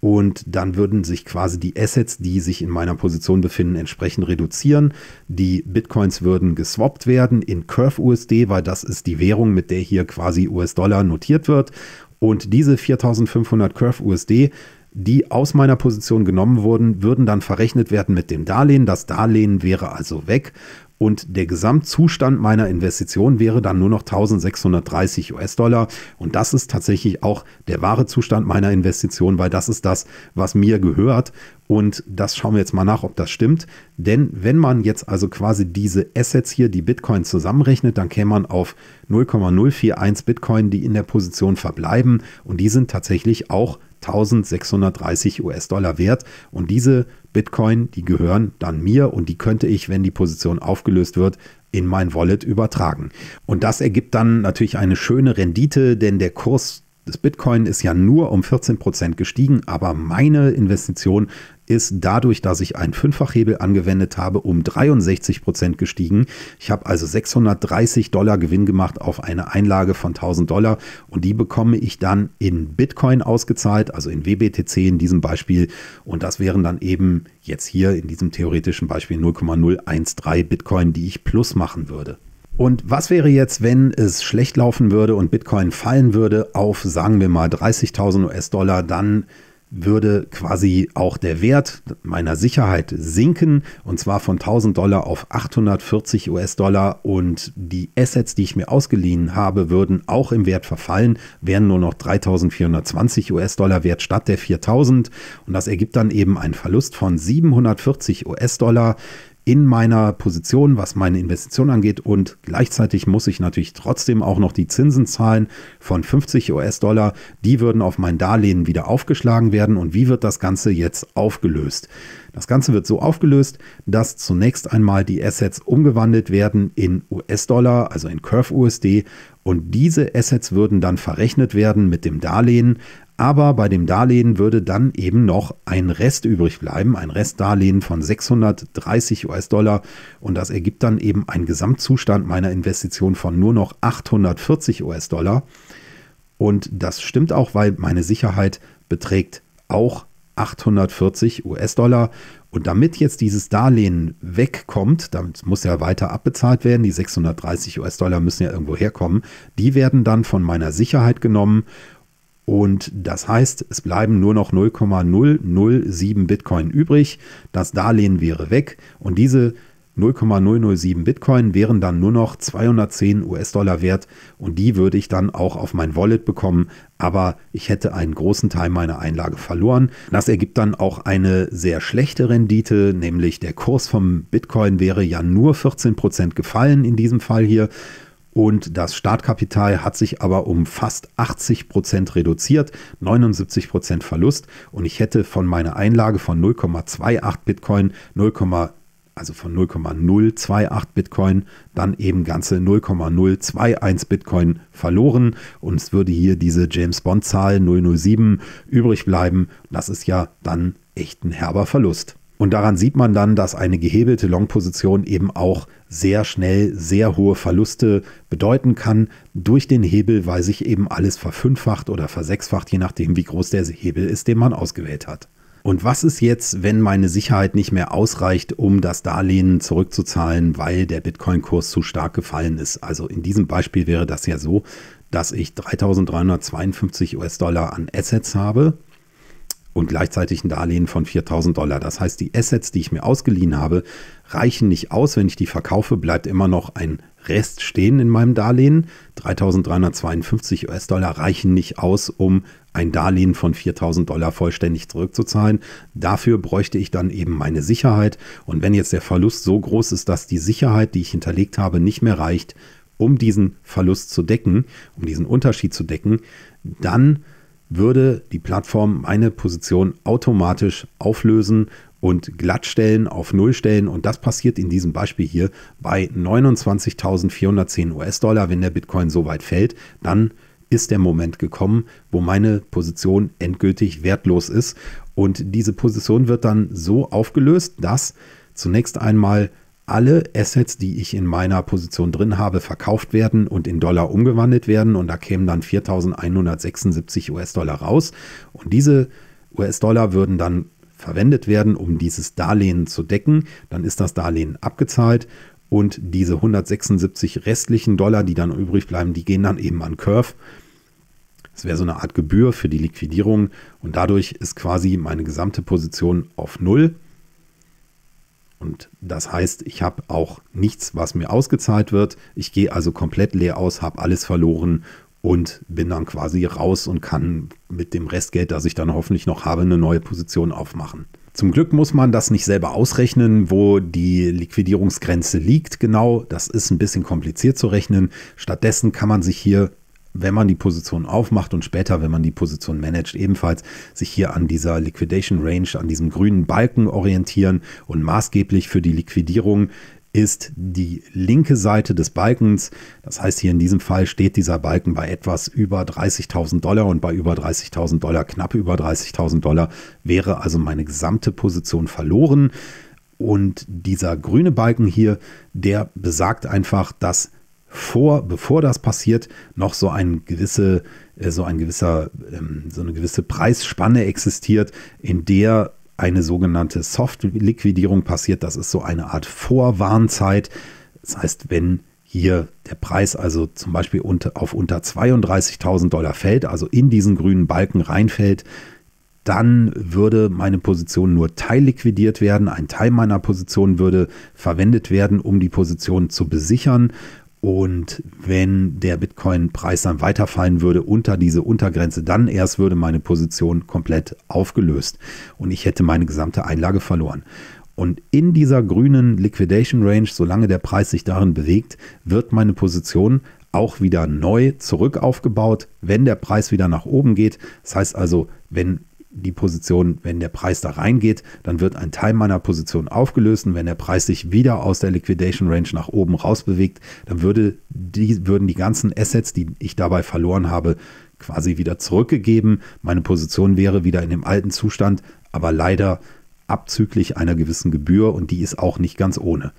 Und dann würden sich quasi die Assets, die sich in meiner Position befinden, entsprechend reduzieren. Die Bitcoins würden geswappt werden in Curve USD, weil das ist die Währung, mit der hier quasi US-Dollar notiert wird. Und diese 4500 Curve USD die aus meiner Position genommen wurden, würden dann verrechnet werden mit dem Darlehen. Das Darlehen wäre also weg und der Gesamtzustand meiner Investition wäre dann nur noch 1630 US-Dollar. Und das ist tatsächlich auch der wahre Zustand meiner Investition, weil das ist das, was mir gehört. Und das schauen wir jetzt mal nach, ob das stimmt. Denn wenn man jetzt also quasi diese Assets hier, die Bitcoin zusammenrechnet, dann käme man auf 0,041 Bitcoin, die in der Position verbleiben. Und die sind tatsächlich auch 1630 US-Dollar wert. Und diese Bitcoin, die gehören dann mir und die könnte ich, wenn die Position aufgelöst wird, in mein Wallet übertragen. Und das ergibt dann natürlich eine schöne Rendite, denn der Kurs des Bitcoin ist ja nur um 14% gestiegen, aber meine Investition ist dadurch, dass ich einen Fünffachhebel angewendet habe, um 63 Prozent gestiegen. Ich habe also 630 Dollar Gewinn gemacht auf eine Einlage von 1000 Dollar und die bekomme ich dann in Bitcoin ausgezahlt, also in WBTC in diesem Beispiel. Und das wären dann eben jetzt hier in diesem theoretischen Beispiel 0,013 Bitcoin, die ich plus machen würde. Und was wäre jetzt, wenn es schlecht laufen würde und Bitcoin fallen würde auf, sagen wir mal, 30.000 US-Dollar, dann würde quasi auch der Wert meiner Sicherheit sinken und zwar von 1000 Dollar auf 840 US-Dollar und die Assets, die ich mir ausgeliehen habe, würden auch im Wert verfallen, wären nur noch 3420 US-Dollar wert statt der 4000 und das ergibt dann eben einen Verlust von 740 US-Dollar in meiner Position, was meine Investition angeht. Und gleichzeitig muss ich natürlich trotzdem auch noch die Zinsen zahlen von 50 US-Dollar. Die würden auf mein Darlehen wieder aufgeschlagen werden. Und wie wird das Ganze jetzt aufgelöst? Das Ganze wird so aufgelöst, dass zunächst einmal die Assets umgewandelt werden in US-Dollar, also in Curve USD. Und diese Assets würden dann verrechnet werden mit dem Darlehen aber bei dem Darlehen würde dann eben noch ein Rest übrig bleiben, ein Restdarlehen von 630 US-Dollar und das ergibt dann eben einen Gesamtzustand meiner Investition von nur noch 840 US-Dollar. Und das stimmt auch, weil meine Sicherheit beträgt auch 840 US-Dollar. Und damit jetzt dieses Darlehen wegkommt, damit muss ja weiter abbezahlt werden, die 630 US-Dollar müssen ja irgendwo herkommen, die werden dann von meiner Sicherheit genommen und das heißt, es bleiben nur noch 0,007 Bitcoin übrig. Das Darlehen wäre weg und diese 0,007 Bitcoin wären dann nur noch 210 US-Dollar wert und die würde ich dann auch auf mein Wallet bekommen, aber ich hätte einen großen Teil meiner Einlage verloren. Das ergibt dann auch eine sehr schlechte Rendite, nämlich der Kurs vom Bitcoin wäre ja nur 14% gefallen in diesem Fall hier und das Startkapital hat sich aber um fast 80 Prozent reduziert, 79 Prozent Verlust. Und ich hätte von meiner Einlage von 0,28 Bitcoin 0, also von 0,028 Bitcoin dann eben ganze 0,021 Bitcoin verloren und es würde hier diese James Bond Zahl 007 übrig bleiben. Das ist ja dann echt ein herber Verlust. Und daran sieht man dann, dass eine gehebelte Long-Position eben auch sehr schnell sehr hohe Verluste bedeuten kann durch den Hebel, weil sich eben alles verfünffacht oder versechsfacht, je nachdem, wie groß der Hebel ist, den man ausgewählt hat. Und was ist jetzt, wenn meine Sicherheit nicht mehr ausreicht, um das Darlehen zurückzuzahlen, weil der Bitcoin-Kurs zu stark gefallen ist? Also in diesem Beispiel wäre das ja so, dass ich 3.352 US-Dollar an Assets habe und gleichzeitig ein Darlehen von 4000 Dollar. Das heißt, die Assets, die ich mir ausgeliehen habe, reichen nicht aus. Wenn ich die verkaufe, bleibt immer noch ein Rest stehen in meinem Darlehen. 3.352 US-Dollar reichen nicht aus, um ein Darlehen von 4.000 Dollar vollständig zurückzuzahlen. Dafür bräuchte ich dann eben meine Sicherheit. Und wenn jetzt der Verlust so groß ist, dass die Sicherheit, die ich hinterlegt habe, nicht mehr reicht, um diesen Verlust zu decken, um diesen Unterschied zu decken, dann würde die Plattform meine Position automatisch auflösen und glattstellen auf Null stellen. Und das passiert in diesem Beispiel hier bei 29.410 US-Dollar. Wenn der Bitcoin so weit fällt, dann ist der Moment gekommen, wo meine Position endgültig wertlos ist. Und diese Position wird dann so aufgelöst, dass zunächst einmal alle Assets, die ich in meiner Position drin habe, verkauft werden und in Dollar umgewandelt werden. Und da kämen dann 4.176 US-Dollar raus. Und diese US-Dollar würden dann verwendet werden, um dieses Darlehen zu decken. Dann ist das Darlehen abgezahlt und diese 176 restlichen Dollar, die dann übrig bleiben, die gehen dann eben an Curve. Das wäre so eine Art Gebühr für die Liquidierung und dadurch ist quasi meine gesamte Position auf Null. Und das heißt, ich habe auch nichts, was mir ausgezahlt wird. Ich gehe also komplett leer aus, habe alles verloren und bin dann quasi raus und kann mit dem Restgeld, das ich dann hoffentlich noch habe, eine neue Position aufmachen. Zum Glück muss man das nicht selber ausrechnen, wo die Liquidierungsgrenze liegt. Genau, das ist ein bisschen kompliziert zu rechnen. Stattdessen kann man sich hier wenn man die Position aufmacht und später, wenn man die Position managt, ebenfalls sich hier an dieser Liquidation Range, an diesem grünen Balken orientieren und maßgeblich für die Liquidierung ist die linke Seite des Balkens. Das heißt, hier in diesem Fall steht dieser Balken bei etwas über 30.000 Dollar und bei über 30.000 Dollar, knapp über 30.000 Dollar, wäre also meine gesamte Position verloren. Und dieser grüne Balken hier, der besagt einfach, dass vor, bevor das passiert, noch so ein gewisse, äh, so ein gewisser, ähm, so eine gewisse Preisspanne existiert, in der eine sogenannte Soft-Liquidierung passiert. Das ist so eine Art Vorwarnzeit. Das heißt, wenn hier der Preis also zum Beispiel unter, auf unter 32.000 Dollar fällt, also in diesen grünen Balken reinfällt, dann würde meine Position nur teilliquidiert werden. Ein Teil meiner Position würde verwendet werden, um die Position zu besichern. Und wenn der Bitcoin-Preis dann weiterfallen würde unter diese Untergrenze, dann erst würde meine Position komplett aufgelöst und ich hätte meine gesamte Einlage verloren. Und in dieser grünen Liquidation Range, solange der Preis sich darin bewegt, wird meine Position auch wieder neu zurück aufgebaut, wenn der Preis wieder nach oben geht. Das heißt also, wenn die Position, wenn der Preis da reingeht, dann wird ein Teil meiner Position aufgelöst und wenn der Preis sich wieder aus der Liquidation Range nach oben rausbewegt, dann würde die, würden die ganzen Assets, die ich dabei verloren habe, quasi wieder zurückgegeben. Meine Position wäre wieder in dem alten Zustand, aber leider abzüglich einer gewissen Gebühr und die ist auch nicht ganz ohne.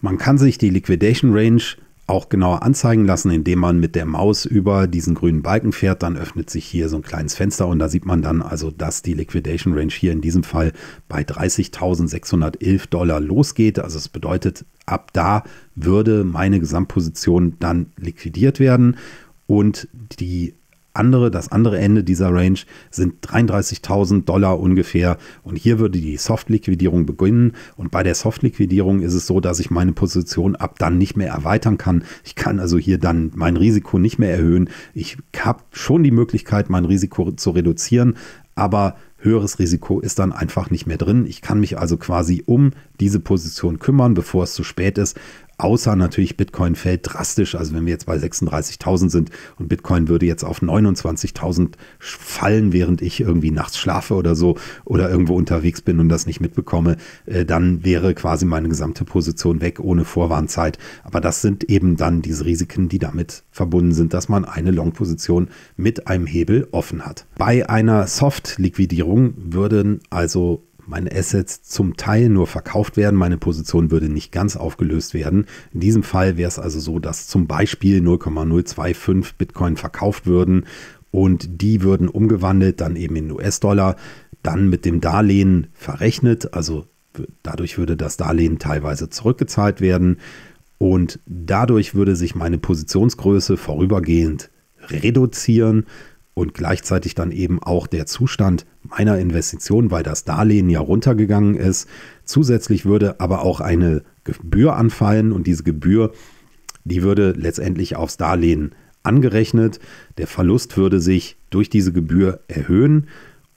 Man kann sich die Liquidation Range auch genauer anzeigen lassen, indem man mit der Maus über diesen grünen Balken fährt. Dann öffnet sich hier so ein kleines Fenster und da sieht man dann also, dass die Liquidation Range hier in diesem Fall bei 30.611 Dollar losgeht. Also es bedeutet, ab da würde meine Gesamtposition dann liquidiert werden und die andere, das andere Ende dieser Range sind 33.000 Dollar ungefähr. Und hier würde die Soft-Liquidierung beginnen. Und bei der Soft-Liquidierung ist es so, dass ich meine Position ab dann nicht mehr erweitern kann. Ich kann also hier dann mein Risiko nicht mehr erhöhen. Ich habe schon die Möglichkeit, mein Risiko zu reduzieren, aber höheres Risiko ist dann einfach nicht mehr drin. Ich kann mich also quasi um diese Position kümmern, bevor es zu spät ist außer natürlich Bitcoin fällt drastisch. Also wenn wir jetzt bei 36.000 sind und Bitcoin würde jetzt auf 29.000 fallen, während ich irgendwie nachts schlafe oder so oder irgendwo unterwegs bin und das nicht mitbekomme, äh, dann wäre quasi meine gesamte Position weg ohne Vorwarnzeit. Aber das sind eben dann diese Risiken, die damit verbunden sind, dass man eine Long-Position mit einem Hebel offen hat. Bei einer Soft-Liquidierung würden also meine Assets zum Teil nur verkauft werden, meine Position würde nicht ganz aufgelöst werden. In diesem Fall wäre es also so, dass zum Beispiel 0,025 Bitcoin verkauft würden und die würden umgewandelt dann eben in US-Dollar, dann mit dem Darlehen verrechnet, also dadurch würde das Darlehen teilweise zurückgezahlt werden und dadurch würde sich meine Positionsgröße vorübergehend reduzieren und gleichzeitig dann eben auch der Zustand meiner Investition, weil das Darlehen ja runtergegangen ist. Zusätzlich würde aber auch eine Gebühr anfallen und diese Gebühr, die würde letztendlich aufs Darlehen angerechnet. Der Verlust würde sich durch diese Gebühr erhöhen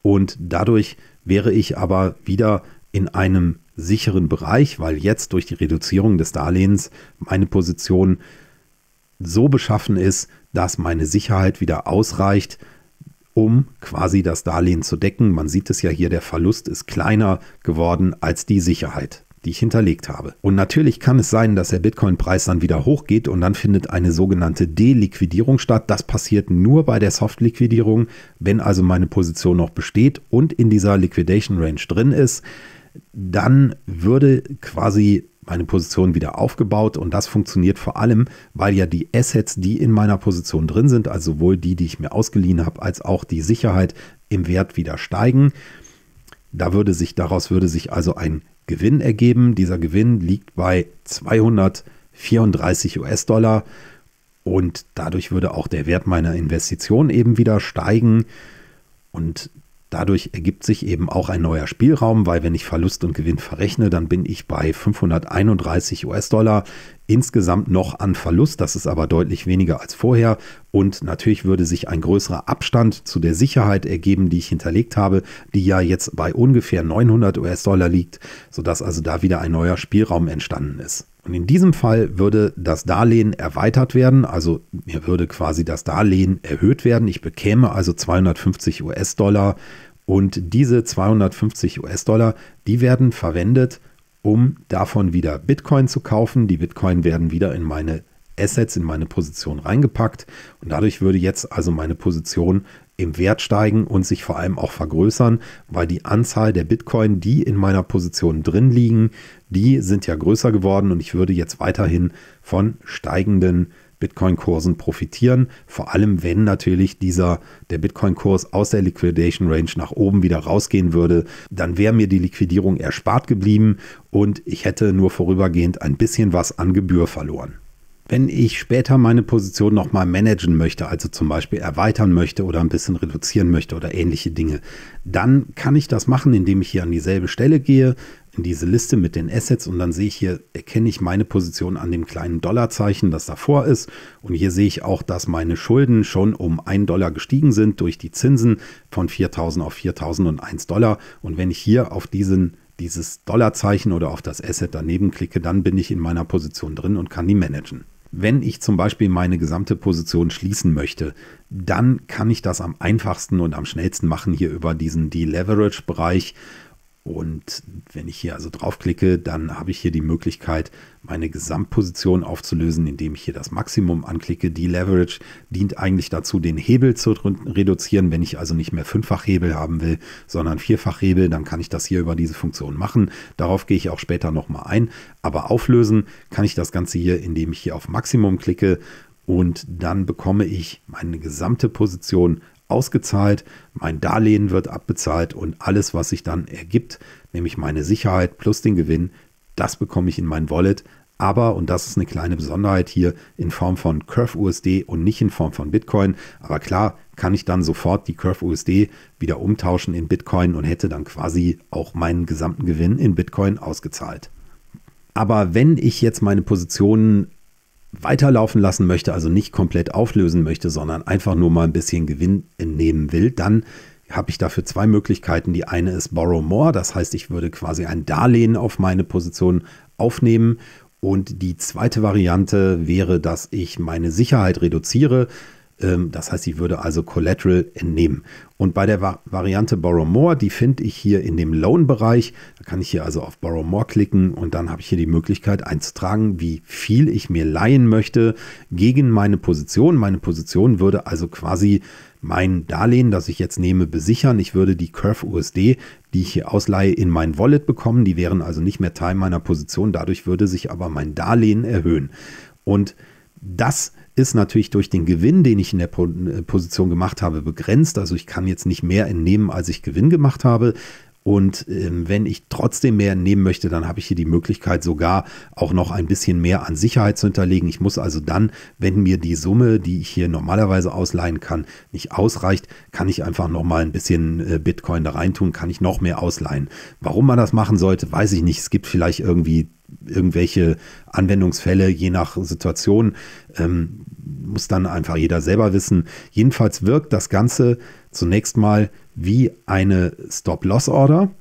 und dadurch wäre ich aber wieder in einem sicheren Bereich, weil jetzt durch die Reduzierung des Darlehens meine Position so beschaffen ist, dass meine Sicherheit wieder ausreicht, um quasi das Darlehen zu decken. Man sieht es ja hier, der Verlust ist kleiner geworden als die Sicherheit die ich hinterlegt habe. Und natürlich kann es sein, dass der Bitcoin-Preis dann wieder hochgeht und dann findet eine sogenannte Deliquidierung statt. Das passiert nur bei der Soft-Liquidierung, wenn also meine Position noch besteht und in dieser Liquidation Range drin ist. Dann würde quasi meine Position wieder aufgebaut und das funktioniert vor allem, weil ja die Assets, die in meiner Position drin sind, also sowohl die, die ich mir ausgeliehen habe, als auch die Sicherheit im Wert wieder steigen. Da würde sich daraus würde sich also ein Gewinn ergeben. Dieser Gewinn liegt bei 234 US-Dollar und dadurch würde auch der Wert meiner Investition eben wieder steigen. Und Dadurch ergibt sich eben auch ein neuer Spielraum, weil wenn ich Verlust und Gewinn verrechne, dann bin ich bei 531 US-Dollar insgesamt noch an Verlust. Das ist aber deutlich weniger als vorher. Und natürlich würde sich ein größerer Abstand zu der Sicherheit ergeben, die ich hinterlegt habe, die ja jetzt bei ungefähr 900 US-Dollar liegt, sodass also da wieder ein neuer Spielraum entstanden ist. Und in diesem Fall würde das Darlehen erweitert werden, also mir würde quasi das Darlehen erhöht werden. Ich bekäme also 250 US-Dollar und diese 250 US-Dollar, die werden verwendet, um davon wieder Bitcoin zu kaufen. Die Bitcoin werden wieder in meine Assets, in meine Position reingepackt und dadurch würde jetzt also meine Position im Wert steigen und sich vor allem auch vergrößern, weil die Anzahl der Bitcoin, die in meiner Position drin liegen, die sind ja größer geworden und ich würde jetzt weiterhin von steigenden Bitcoin-Kursen profitieren, vor allem wenn natürlich dieser der Bitcoin-Kurs aus der Liquidation Range nach oben wieder rausgehen würde, dann wäre mir die Liquidierung erspart geblieben und ich hätte nur vorübergehend ein bisschen was an Gebühr verloren wenn ich später meine Position nochmal managen möchte, also zum Beispiel erweitern möchte oder ein bisschen reduzieren möchte oder ähnliche Dinge, dann kann ich das machen, indem ich hier an dieselbe Stelle gehe, in diese Liste mit den Assets und dann sehe ich hier, erkenne ich meine Position an dem kleinen Dollarzeichen, das davor ist. Und hier sehe ich auch, dass meine Schulden schon um 1 Dollar gestiegen sind durch die Zinsen von 4.000 auf 4.001 Dollar. Und wenn ich hier auf diesen dieses Dollarzeichen oder auf das Asset daneben klicke, dann bin ich in meiner Position drin und kann die managen. Wenn ich zum Beispiel meine gesamte Position schließen möchte, dann kann ich das am einfachsten und am schnellsten machen hier über diesen Deleverage-Bereich. Und wenn ich hier also draufklicke, dann habe ich hier die Möglichkeit, meine Gesamtposition aufzulösen, indem ich hier das Maximum anklicke. Die Leverage dient eigentlich dazu, den Hebel zu reduzieren. Wenn ich also nicht mehr fünffach Hebel haben will, sondern vierfach Hebel, dann kann ich das hier über diese Funktion machen. Darauf gehe ich auch später nochmal ein. Aber auflösen kann ich das Ganze hier, indem ich hier auf Maximum klicke und dann bekomme ich meine gesamte Position ausgezahlt, mein Darlehen wird abbezahlt und alles, was sich dann ergibt, nämlich meine Sicherheit plus den Gewinn, das bekomme ich in mein Wallet. Aber, und das ist eine kleine Besonderheit hier, in Form von Curve USD und nicht in Form von Bitcoin. Aber klar, kann ich dann sofort die Curve USD wieder umtauschen in Bitcoin und hätte dann quasi auch meinen gesamten Gewinn in Bitcoin ausgezahlt. Aber wenn ich jetzt meine Positionen weiterlaufen lassen möchte, also nicht komplett auflösen möchte, sondern einfach nur mal ein bisschen Gewinn nehmen will, dann habe ich dafür zwei Möglichkeiten. Die eine ist Borrow More, das heißt, ich würde quasi ein Darlehen auf meine Position aufnehmen. Und die zweite Variante wäre, dass ich meine Sicherheit reduziere. Ähm, das heißt, ich würde also Collateral entnehmen. Und bei der Va Variante Borrow More, die finde ich hier in dem Loan-Bereich. Da kann ich hier also auf Borrow More klicken und dann habe ich hier die Möglichkeit einzutragen, wie viel ich mir leihen möchte gegen meine Position. Meine Position würde also quasi mein Darlehen, das ich jetzt nehme, besichern. Ich würde die Curve USD, die ich hier ausleihe, in mein Wallet bekommen. Die wären also nicht mehr Teil meiner Position. Dadurch würde sich aber mein Darlehen erhöhen. Und das ist ist natürlich durch den Gewinn, den ich in der äh, Position gemacht habe, begrenzt. Also ich kann jetzt nicht mehr entnehmen, als ich Gewinn gemacht habe. Und ähm, wenn ich trotzdem mehr entnehmen möchte, dann habe ich hier die Möglichkeit, sogar auch noch ein bisschen mehr an Sicherheit zu hinterlegen. Ich muss also dann, wenn mir die Summe, die ich hier normalerweise ausleihen kann, nicht ausreicht, kann ich einfach nochmal ein bisschen äh, Bitcoin da reintun, kann ich noch mehr ausleihen. Warum man das machen sollte, weiß ich nicht. Es gibt vielleicht irgendwie irgendwelche Anwendungsfälle je nach Situation. Ähm, muss dann einfach jeder selber wissen. Jedenfalls wirkt das Ganze zunächst mal wie eine Stop-Loss-Order.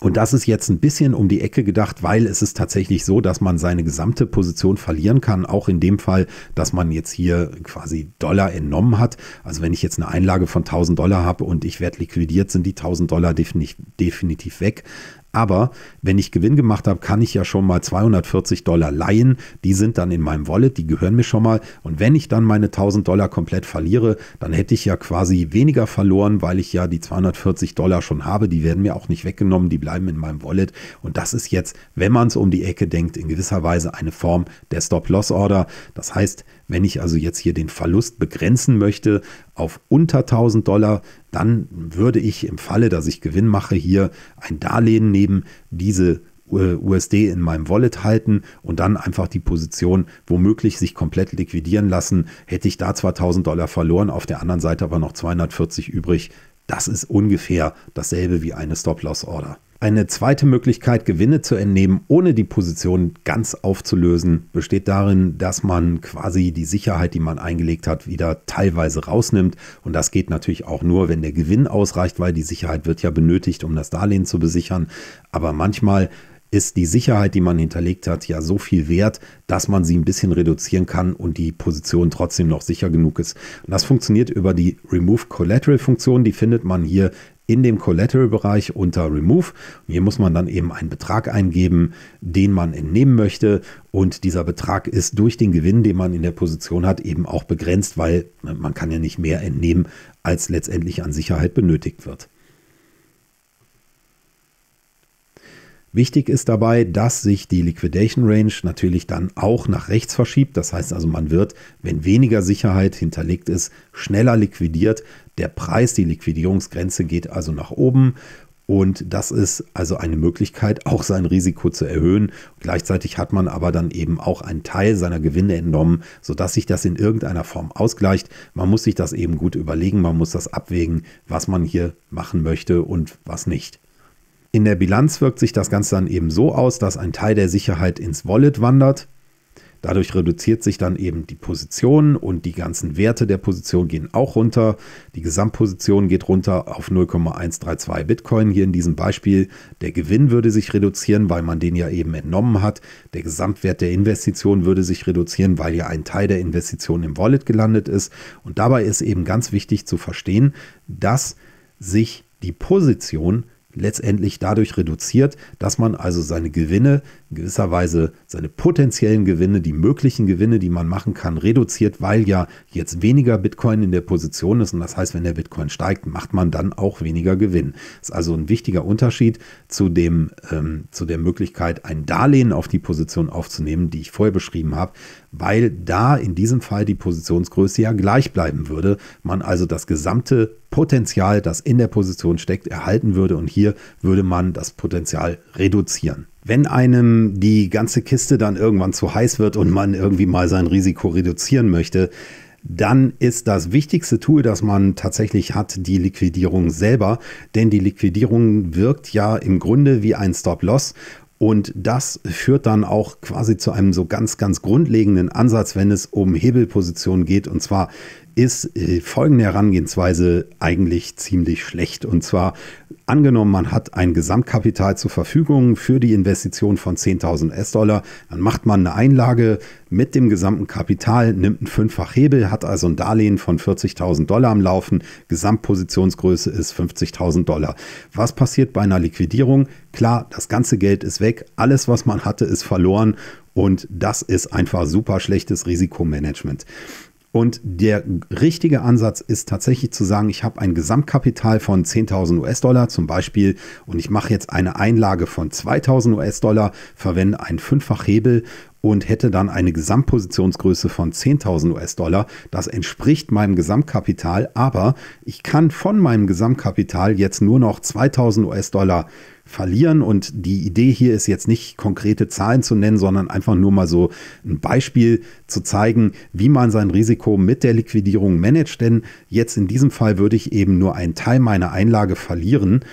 Und das ist jetzt ein bisschen um die Ecke gedacht, weil es ist tatsächlich so, dass man seine gesamte Position verlieren kann. Auch in dem Fall, dass man jetzt hier quasi Dollar entnommen hat. Also wenn ich jetzt eine Einlage von 1000 Dollar habe und ich werde liquidiert, sind die 1000 Dollar definitiv, definitiv weg. Aber wenn ich Gewinn gemacht habe, kann ich ja schon mal 240 Dollar leihen. Die sind dann in meinem Wallet, die gehören mir schon mal. Und wenn ich dann meine 1000 Dollar komplett verliere, dann hätte ich ja quasi weniger verloren, weil ich ja die 240 Dollar schon habe. Die werden mir auch nicht weggenommen, die bleiben in meinem Wallet. Und das ist jetzt, wenn man es um die Ecke denkt, in gewisser Weise eine Form der Stop-Loss-Order. Das heißt, wenn ich also jetzt hier den Verlust begrenzen möchte auf unter 1000 Dollar, dann würde ich im Falle, dass ich Gewinn mache, hier ein Darlehen nehmen, diese äh, USD in meinem Wallet halten und dann einfach die Position womöglich sich komplett liquidieren lassen. Hätte ich da zwar 1000 Dollar verloren, auf der anderen Seite aber noch 240 übrig. Das ist ungefähr dasselbe wie eine Stop-Loss-Order. Eine zweite Möglichkeit, Gewinne zu entnehmen, ohne die Position ganz aufzulösen, besteht darin, dass man quasi die Sicherheit, die man eingelegt hat, wieder teilweise rausnimmt. Und das geht natürlich auch nur, wenn der Gewinn ausreicht, weil die Sicherheit wird ja benötigt, um das Darlehen zu besichern. Aber manchmal ist die Sicherheit, die man hinterlegt hat, ja so viel wert, dass man sie ein bisschen reduzieren kann und die Position trotzdem noch sicher genug ist. Und das funktioniert über die Remove Collateral Funktion, die findet man hier in dem Collateral-Bereich unter Remove. Und hier muss man dann eben einen Betrag eingeben, den man entnehmen möchte. Und dieser Betrag ist durch den Gewinn, den man in der Position hat, eben auch begrenzt, weil ne, man kann ja nicht mehr entnehmen, als letztendlich an Sicherheit benötigt wird. Wichtig ist dabei, dass sich die Liquidation Range natürlich dann auch nach rechts verschiebt. Das heißt also, man wird, wenn weniger Sicherheit hinterlegt ist, schneller liquidiert. Der Preis, die Liquidierungsgrenze geht also nach oben. Und das ist also eine Möglichkeit, auch sein Risiko zu erhöhen. Gleichzeitig hat man aber dann eben auch einen Teil seiner Gewinne entnommen, sodass sich das in irgendeiner Form ausgleicht. Man muss sich das eben gut überlegen, man muss das abwägen, was man hier machen möchte und was nicht. In der Bilanz wirkt sich das Ganze dann eben so aus, dass ein Teil der Sicherheit ins Wallet wandert. Dadurch reduziert sich dann eben die Position und die ganzen Werte der Position gehen auch runter. Die Gesamtposition geht runter auf 0,132 Bitcoin hier in diesem Beispiel. Der Gewinn würde sich reduzieren, weil man den ja eben entnommen hat. Der Gesamtwert der Investition würde sich reduzieren, weil ja ein Teil der Investition im Wallet gelandet ist. Und dabei ist eben ganz wichtig zu verstehen, dass sich die Position reduziert letztendlich dadurch reduziert, dass man also seine Gewinne, in gewisser Weise seine potenziellen Gewinne, die möglichen Gewinne, die man machen kann, reduziert, weil ja jetzt weniger Bitcoin in der Position ist. Und das heißt, wenn der Bitcoin steigt, macht man dann auch weniger Gewinn. Das ist also ein wichtiger Unterschied zu, dem, ähm, zu der Möglichkeit, ein Darlehen auf die Position aufzunehmen, die ich vorher beschrieben habe, weil da in diesem Fall die Positionsgröße ja gleich bleiben würde. Man also das gesamte Potenzial, das in der Position steckt, erhalten würde und hier würde man das Potenzial reduzieren. Wenn einem die ganze Kiste dann irgendwann zu heiß wird und man irgendwie mal sein Risiko reduzieren möchte, dann ist das wichtigste Tool, das man tatsächlich hat, die Liquidierung selber. Denn die Liquidierung wirkt ja im Grunde wie ein Stop-Loss und das führt dann auch quasi zu einem so ganz, ganz grundlegenden Ansatz, wenn es um Hebelpositionen geht. Und zwar ist äh, folgende Herangehensweise eigentlich ziemlich schlecht. Und zwar angenommen, man hat ein Gesamtkapital zur Verfügung für die Investition von 10.000 s dollar dann macht man eine Einlage mit dem gesamten Kapital, nimmt einen fünffach Hebel, hat also ein Darlehen von 40.000 Dollar am Laufen, Gesamtpositionsgröße ist 50.000 Dollar. Was passiert bei einer Liquidierung? Klar, das ganze Geld ist weg, alles, was man hatte, ist verloren und das ist einfach super schlechtes Risikomanagement. Und der richtige Ansatz ist tatsächlich zu sagen, ich habe ein Gesamtkapital von 10.000 US-Dollar zum Beispiel und ich mache jetzt eine Einlage von 2.000 US-Dollar, verwende einen Fünffachhebel und hätte dann eine Gesamtpositionsgröße von 10.000 US-Dollar. Das entspricht meinem Gesamtkapital, aber ich kann von meinem Gesamtkapital jetzt nur noch 2.000 US-Dollar verlieren. Und die Idee hier ist jetzt nicht konkrete Zahlen zu nennen, sondern einfach nur mal so ein Beispiel zu zeigen, wie man sein Risiko mit der Liquidierung managt. Denn jetzt in diesem Fall würde ich eben nur einen Teil meiner Einlage verlieren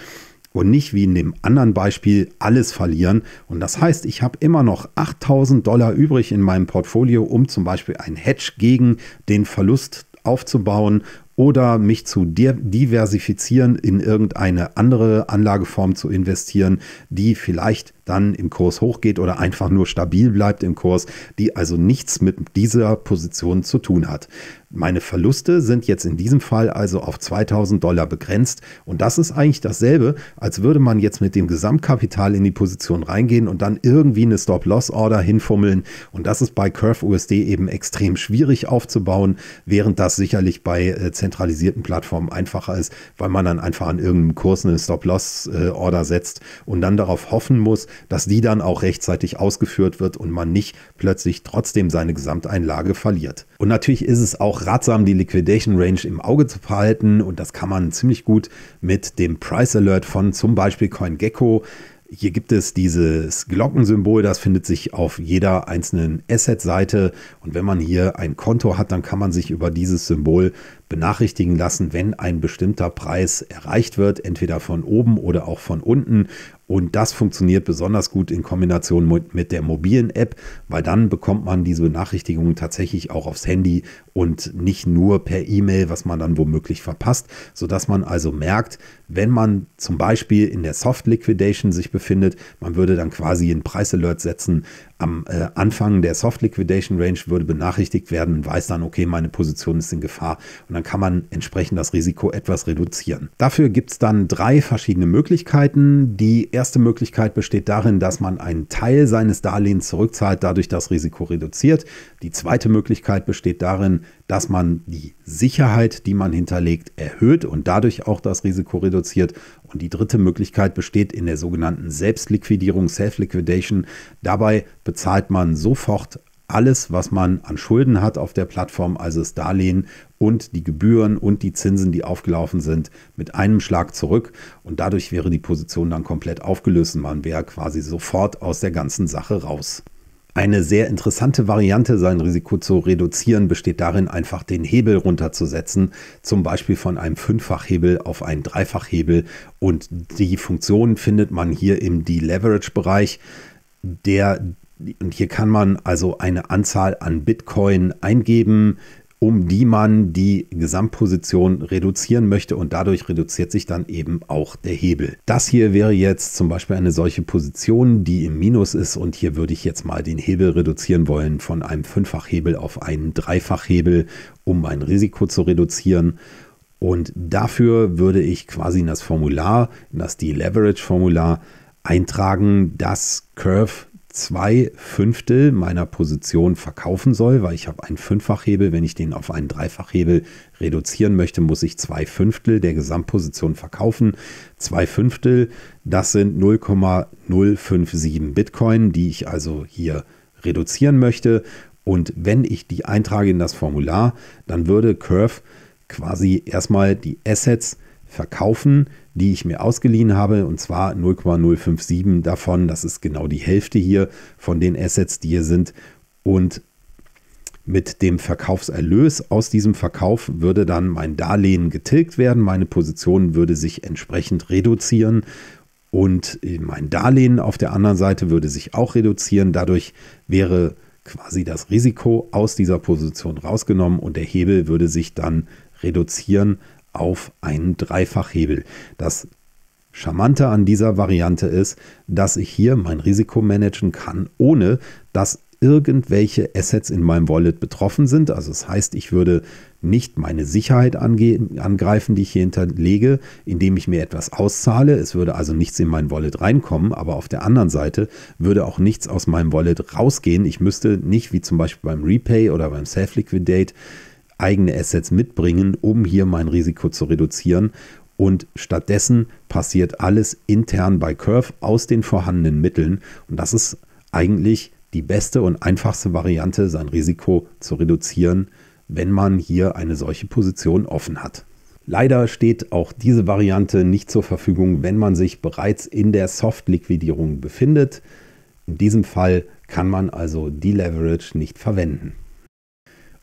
und nicht wie in dem anderen Beispiel alles verlieren. Und das heißt, ich habe immer noch 8000 Dollar übrig in meinem Portfolio, um zum Beispiel ein Hedge gegen den Verlust aufzubauen oder mich zu diversifizieren, in irgendeine andere Anlageform zu investieren, die vielleicht dann im Kurs hochgeht oder einfach nur stabil bleibt im Kurs, die also nichts mit dieser Position zu tun hat. Meine Verluste sind jetzt in diesem Fall also auf 2000 Dollar begrenzt und das ist eigentlich dasselbe, als würde man jetzt mit dem Gesamtkapital in die Position reingehen und dann irgendwie eine Stop-Loss-Order hinfummeln und das ist bei Curve USD eben extrem schwierig aufzubauen, während das sicherlich bei äh, zentralisierten Plattformen einfacher ist, weil man dann einfach an irgendeinem Kurs eine Stop-Loss-Order äh, setzt und dann darauf hoffen muss, dass die dann auch rechtzeitig ausgeführt wird und man nicht plötzlich trotzdem seine Gesamteinlage verliert. Und natürlich ist es auch ratsam, die Liquidation Range im Auge zu behalten und das kann man ziemlich gut mit dem Price Alert von zum Beispiel CoinGecko. Hier gibt es dieses Glockensymbol, das findet sich auf jeder einzelnen Asset-Seite. Und wenn man hier ein Konto hat, dann kann man sich über dieses Symbol benachrichtigen lassen, wenn ein bestimmter Preis erreicht wird, entweder von oben oder auch von unten. Und das funktioniert besonders gut in Kombination mit, der mobilen App, weil dann bekommt man diese Benachrichtigungen tatsächlich auch aufs Handy und nicht nur per E-Mail, was man dann womöglich verpasst, sodass man also merkt, wenn man zum Beispiel in der Soft Liquidation sich befindet, man würde dann quasi einen Preisalert setzen am äh, Anfang der Soft Liquidation Range würde benachrichtigt werden und weiß dann, okay, meine Position ist in Gefahr und dann kann man entsprechend das Risiko etwas reduzieren. Dafür gibt es dann drei verschiedene Möglichkeiten. Die erste Möglichkeit besteht darin, dass man einen Teil seines Darlehens zurückzahlt, dadurch das Risiko reduziert. Die zweite Möglichkeit besteht darin, dass man die Sicherheit, die man hinterlegt, erhöht und dadurch auch das Risiko reduziert. Und die dritte Möglichkeit besteht in der sogenannten Selbstliquidierung, Self-Liquidation. Dabei bezahlt man sofort alles, was man an Schulden hat auf der Plattform, also das Darlehen und die Gebühren und die Zinsen, die aufgelaufen sind, mit einem Schlag zurück. Und dadurch wäre die Position dann komplett aufgelöst man wäre quasi sofort aus der ganzen Sache raus. Eine sehr interessante Variante, sein Risiko zu reduzieren, besteht darin, einfach den Hebel runterzusetzen, zum Beispiel von einem Fünffachhebel auf einen Dreifachhebel. Und die Funktion findet man hier im Deleverage-Bereich, und hier kann man also eine Anzahl an Bitcoin eingeben, um die man die Gesamtposition reduzieren möchte und dadurch reduziert sich dann eben auch der Hebel. Das hier wäre jetzt zum Beispiel eine solche Position, die im Minus ist und hier würde ich jetzt mal den Hebel reduzieren wollen von einem Fünffachhebel auf einen Dreifachhebel, um mein Risiko zu reduzieren. Und dafür würde ich quasi in das Formular, in das D-Leverage-Formular eintragen, dass Curve zwei Fünftel meiner Position verkaufen soll, weil ich habe einen Fünffachhebel. Wenn ich den auf einen Dreifachhebel reduzieren möchte, muss ich zwei Fünftel der Gesamtposition verkaufen. Zwei Fünftel, das sind 0,057 Bitcoin, die ich also hier reduzieren möchte. Und wenn ich die eintrage in das Formular, dann würde Curve quasi erstmal die Assets verkaufen, die ich mir ausgeliehen habe, und zwar 0,057 davon. Das ist genau die Hälfte hier von den Assets, die hier sind. Und mit dem Verkaufserlös aus diesem Verkauf würde dann mein Darlehen getilgt werden, meine Position würde sich entsprechend reduzieren und mein Darlehen auf der anderen Seite würde sich auch reduzieren. Dadurch wäre quasi das Risiko aus dieser Position rausgenommen und der Hebel würde sich dann reduzieren auf einen Dreifachhebel. Das Charmante an dieser Variante ist, dass ich hier mein Risiko managen kann, ohne dass irgendwelche Assets in meinem Wallet betroffen sind. Also das heißt, ich würde nicht meine Sicherheit angreifen, die ich hier hinterlege, indem ich mir etwas auszahle. Es würde also nichts in mein Wallet reinkommen, aber auf der anderen Seite würde auch nichts aus meinem Wallet rausgehen. Ich müsste nicht, wie zum Beispiel beim Repay oder beim Self-Liquidate, eigene Assets mitbringen, um hier mein Risiko zu reduzieren. Und stattdessen passiert alles intern bei Curve aus den vorhandenen Mitteln. Und das ist eigentlich die beste und einfachste Variante, sein Risiko zu reduzieren, wenn man hier eine solche Position offen hat. Leider steht auch diese Variante nicht zur Verfügung, wenn man sich bereits in der Soft-Liquidierung befindet. In diesem Fall kann man also die Leverage nicht verwenden.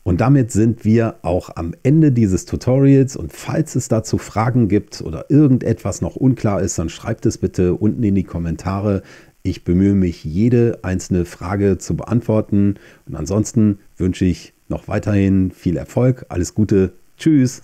Und damit sind wir auch am Ende dieses Tutorials und falls es dazu Fragen gibt oder irgendetwas noch unklar ist, dann schreibt es bitte unten in die Kommentare. Ich bemühe mich, jede einzelne Frage zu beantworten und ansonsten wünsche ich noch weiterhin viel Erfolg, alles Gute, tschüss.